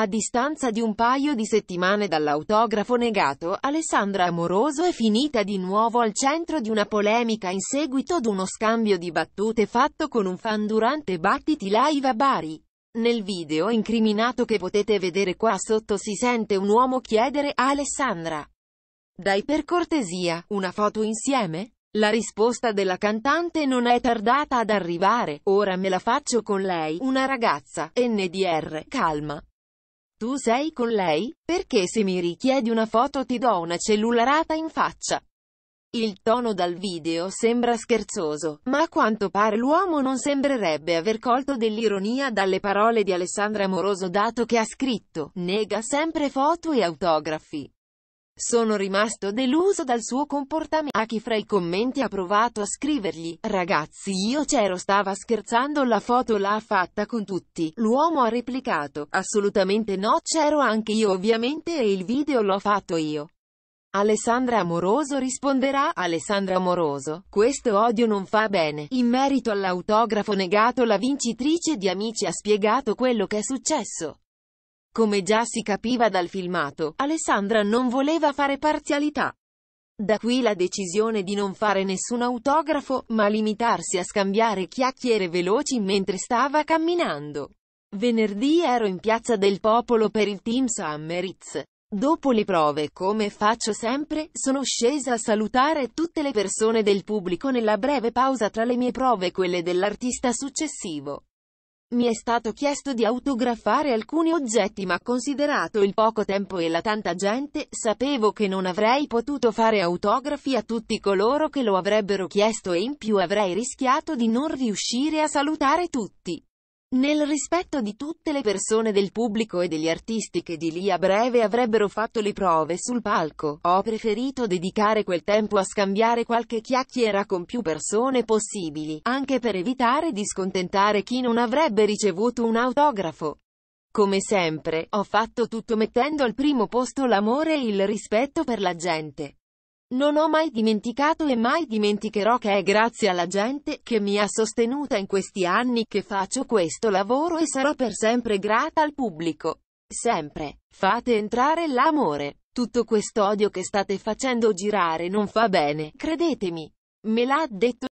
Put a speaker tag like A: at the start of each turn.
A: A distanza di un paio di settimane dall'autografo negato, Alessandra Amoroso è finita di nuovo al centro di una polemica in seguito ad uno scambio di battute fatto con un fan durante Battiti Live a Bari. Nel video incriminato che potete vedere qua sotto si sente un uomo chiedere a Alessandra Dai per cortesia, una foto insieme? La risposta della cantante non è tardata ad arrivare, ora me la faccio con lei, una ragazza, NDR, calma. Tu sei con lei? Perché se mi richiedi una foto ti do una cellularata in faccia. Il tono dal video sembra scherzoso, ma a quanto pare l'uomo non sembrerebbe aver colto dell'ironia dalle parole di Alessandra Moroso dato che ha scritto, nega sempre foto e autografi. Sono rimasto deluso dal suo comportamento. A chi fra i commenti ha provato a scrivergli, ragazzi io c'ero stava scherzando la foto l'ha fatta con tutti. L'uomo ha replicato, assolutamente no c'ero anche io ovviamente e il video l'ho fatto io. Alessandra Amoroso risponderà, Alessandra Amoroso, questo odio non fa bene. In merito all'autografo negato la vincitrice di Amici ha spiegato quello che è successo. Come già si capiva dal filmato, Alessandra non voleva fare parzialità. Da qui la decisione di non fare nessun autografo, ma limitarsi a scambiare chiacchiere veloci mentre stava camminando. Venerdì ero in Piazza del Popolo per il Team Summer Dopo le prove, come faccio sempre, sono scesa a salutare tutte le persone del pubblico nella breve pausa tra le mie prove e quelle dell'artista successivo. Mi è stato chiesto di autografare alcuni oggetti ma considerato il poco tempo e la tanta gente, sapevo che non avrei potuto fare autografi a tutti coloro che lo avrebbero chiesto e in più avrei rischiato di non riuscire a salutare tutti. Nel rispetto di tutte le persone del pubblico e degli artisti che di lì a breve avrebbero fatto le prove sul palco, ho preferito dedicare quel tempo a scambiare qualche chiacchiera con più persone possibili, anche per evitare di scontentare chi non avrebbe ricevuto un autografo. Come sempre, ho fatto tutto mettendo al primo posto l'amore e il rispetto per la gente. Non ho mai dimenticato e mai dimenticherò che è grazie alla gente che mi ha sostenuta in questi anni che faccio questo lavoro e sarò per sempre grata al pubblico. Sempre. Fate entrare l'amore. Tutto questo odio che state facendo girare non fa bene, credetemi. Me l'ha detto